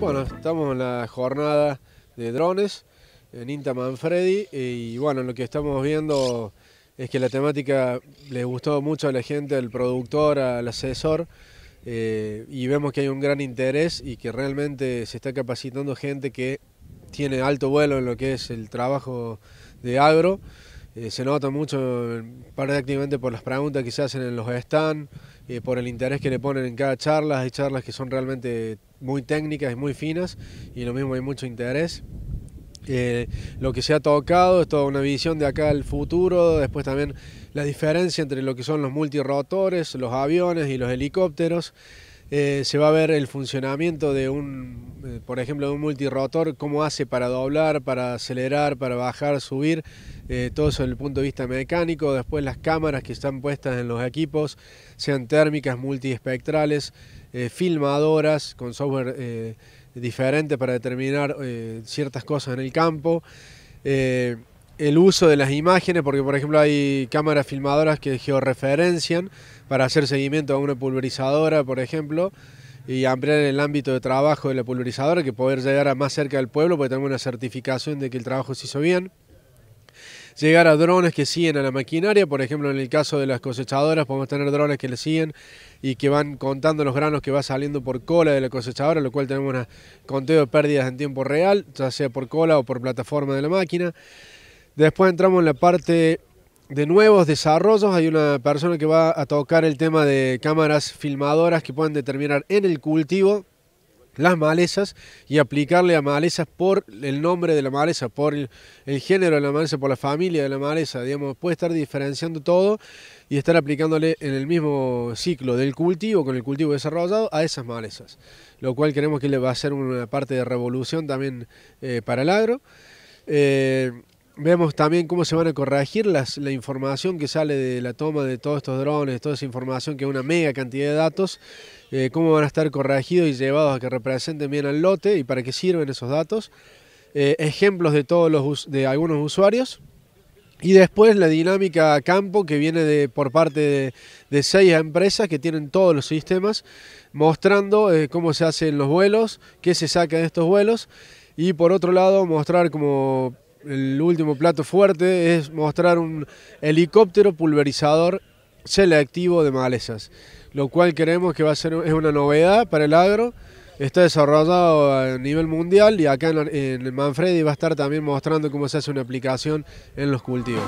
Bueno, estamos en la jornada de drones en Inta Manfredi y bueno, lo que estamos viendo es que la temática le gustó mucho a la gente, al productor, al asesor eh, y vemos que hay un gran interés y que realmente se está capacitando gente que tiene alto vuelo en lo que es el trabajo de agro. Eh, se nota mucho prácticamente por las preguntas que se hacen en los stands, eh, por el interés que le ponen en cada charla. Hay charlas que son realmente muy técnicas y muy finas y lo mismo hay mucho interés. Eh, lo que se ha tocado, es toda una visión de acá al futuro, después también la diferencia entre lo que son los multirrotores, los aviones y los helicópteros. Eh, se va a ver el funcionamiento de un, eh, por ejemplo, de un multirotor, cómo hace para doblar, para acelerar, para bajar, subir, eh, todo eso desde el punto de vista mecánico, después las cámaras que están puestas en los equipos, sean térmicas, multiespectrales, filmadoras con software diferente para determinar ciertas cosas en el campo el uso de las imágenes, porque por ejemplo hay cámaras filmadoras que georreferencian para hacer seguimiento a una pulverizadora, por ejemplo, y ampliar el ámbito de trabajo de la pulverizadora, que poder llegar a más cerca del pueblo, porque tenemos una certificación de que el trabajo se hizo bien. Llegar a drones que siguen a la maquinaria, por ejemplo en el caso de las cosechadoras podemos tener drones que le siguen y que van contando los granos que va saliendo por cola de la cosechadora, lo cual tenemos un conteo de pérdidas en tiempo real, ya sea por cola o por plataforma de la máquina. Después entramos en la parte de nuevos desarrollos. Hay una persona que va a tocar el tema de cámaras filmadoras que puedan determinar en el cultivo las malezas y aplicarle a malezas por el nombre de la maleza, por el, género de la maleza, por la familia de la maleza, digamos, puede estar diferenciando todo y estar aplicándole en el mismo ciclo del cultivo, con el cultivo desarrollado, a esas malezas, lo cual creemos que le va a ser una parte de revolución también eh, para el agro. Eh, Vemos también cómo se van a corregir la información que sale de la toma de todos estos drones, toda esa información que es una mega cantidad de datos, eh, cómo van a estar corregidos y llevados a que representen bien al lote y para qué sirven esos datos. Eh, ejemplos de, todos los, de algunos usuarios. Y después la dinámica campo que viene de, por parte de, seis empresas que tienen todos los sistemas, mostrando eh, cómo se hacen los vuelos, qué se saca de estos vuelos. Y por otro lado, mostrar cómo el último plato fuerte es mostrar un helicóptero pulverizador selectivo de malezas, lo cual creemos que va a ser es una novedad para el agro. Está desarrollado a nivel mundial y acá en, en Manfredi va a estar también mostrando cómo se hace una aplicación en los cultivos.